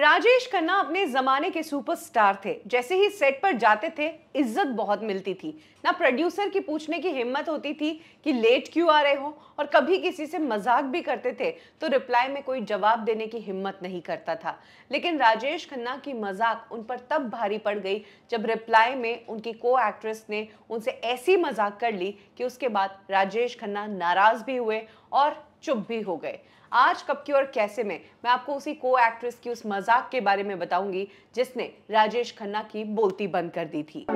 राजेश खन्ना अपने जमाने के सुपरस्टार थे जैसे ही सेट पर जाते थे इज्जत बहुत मिलती थी ना प्रोड्यूसर की पूछने की हिम्मत होती थी कि लेट क्यों आ रहे हो और कभी किसी से मजाक भी करते थे तो रिप्लाई में कोई जवाब देने की हिम्मत नहीं करता था लेकिन राजेश खन्ना की मजाक उन पर तब भारी पड़ गई जब रिप्लाई में उनकी को एक्ट्रेस ने उनसे ऐसी मजाक कर ली कि उसके बाद राजेश खन्ना नाराज भी हुए और चुप भी हो गए आज कब की और कैसे में मैं आपको उसी को एक्ट्रेस की उस मजाक के बारे में बताऊंगी जिसने राजेश खन्ना की बोलती बंद कर दी थी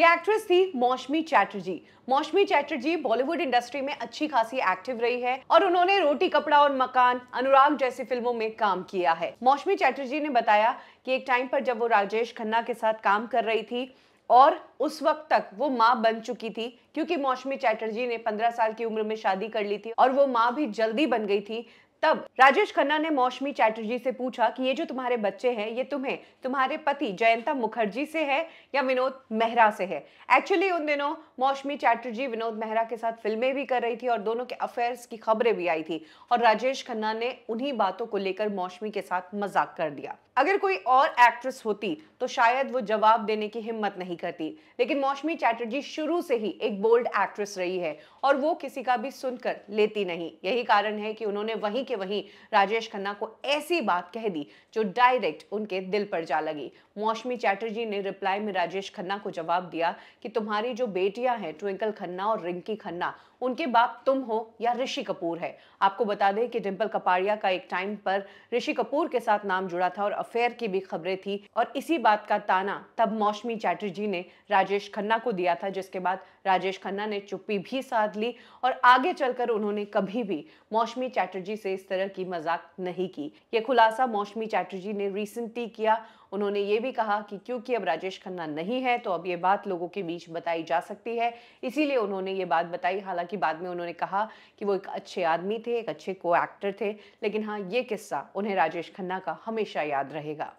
ये एक्ट्रेस थी मौसमी चैटर्जी मौसमी चैटर्जी बॉलीवुड इंडस्ट्री में अच्छी खासी एक्टिव रही है और उन्होंने रोटी कपड़ा और मकान अनुराग जैसी फिल्मों में काम किया है मौसमी चैटर्जी ने बताया कि एक टाइम पर जब वो राजेश खन्ना के साथ काम कर रही थी और उस वक्त तक वो माँ बन चुकी थी क्योंकि मौसमी चैटर्जी ने 15 साल की उम्र में शादी कर ली थी और वो माँ भी जल्दी बन गई थी तब राजेश खन्ना ने मौसमी चैटर्जी से पूछा कि ये जो तुम्हारे बच्चे हैं ये तुम्हें तुम्हारे पति जयंता मुखर्जी से है या विनोद मेहरा से है एक्चुअली उन दिनों मौसमी चैटर्जी विनोद मेहरा के साथ फिल्में भी कर रही थी और दोनों के अफेयर्स की खबरें भी आई थी और राजेश खन्ना ने उन्हीं बातों को लेकर मौसमी के साथ मजाक कर दिया अगर कोई और एक्ट्रेस होती तो शायद वो जवाब देने की हिम्मत नहीं करती लेकिन मौसमी चैटर्जी शुरू से ही एक बोल्ड एक्ट्रेस रही है और वो किसी का भी सुनकर लेती नहीं यही कारण है कि उन्होंने वहीं के के वहीं राजेश खन्ना को ऐसी बात कह दी जो डायरेक्ट उनके दिल पर जा लगी मौसमी चैटर्जी ने रिप्लाई में राजेश खन्ना को जवाब दिया कि तुम्हारी जो बेटियां हैं ट्विंकल खन्ना और रिंकी खन्ना उनके बाप तुम हो या ऋषि कपूर है आपको बता दें कि डिम्पल कपाड़िया का एक टाइम पर ऋषि कपूर के साथ नाम जुड़ा था और अफेयर की भी खबरें थी और इसी बात का ताना तब मौसमी चैटर्जी ने राजेश खन्ना को दिया था जिसके बाद राजेश खन्ना ने चुप्पी भी साध ली और आगे चलकर उन्होंने कभी भी मौसमी चैटर्जी से इस तरह की मजाक नहीं की यह खुलासा मौसमी चैटर्जी ने रिसेंटली किया उन्होंने ये भी कहा कि क्योंकि अब राजेश खन्ना नहीं है तो अब ये बात लोगों के बीच बताई जा सकती है इसीलिए उन्होंने ये बात बताई हालांकि बाद में उन्होंने कहा कि वो एक अच्छे आदमी थे एक अच्छे को एक्टर थे लेकिन हाँ ये किस्सा उन्हें राजेश खन्ना का हमेशा याद रहेगा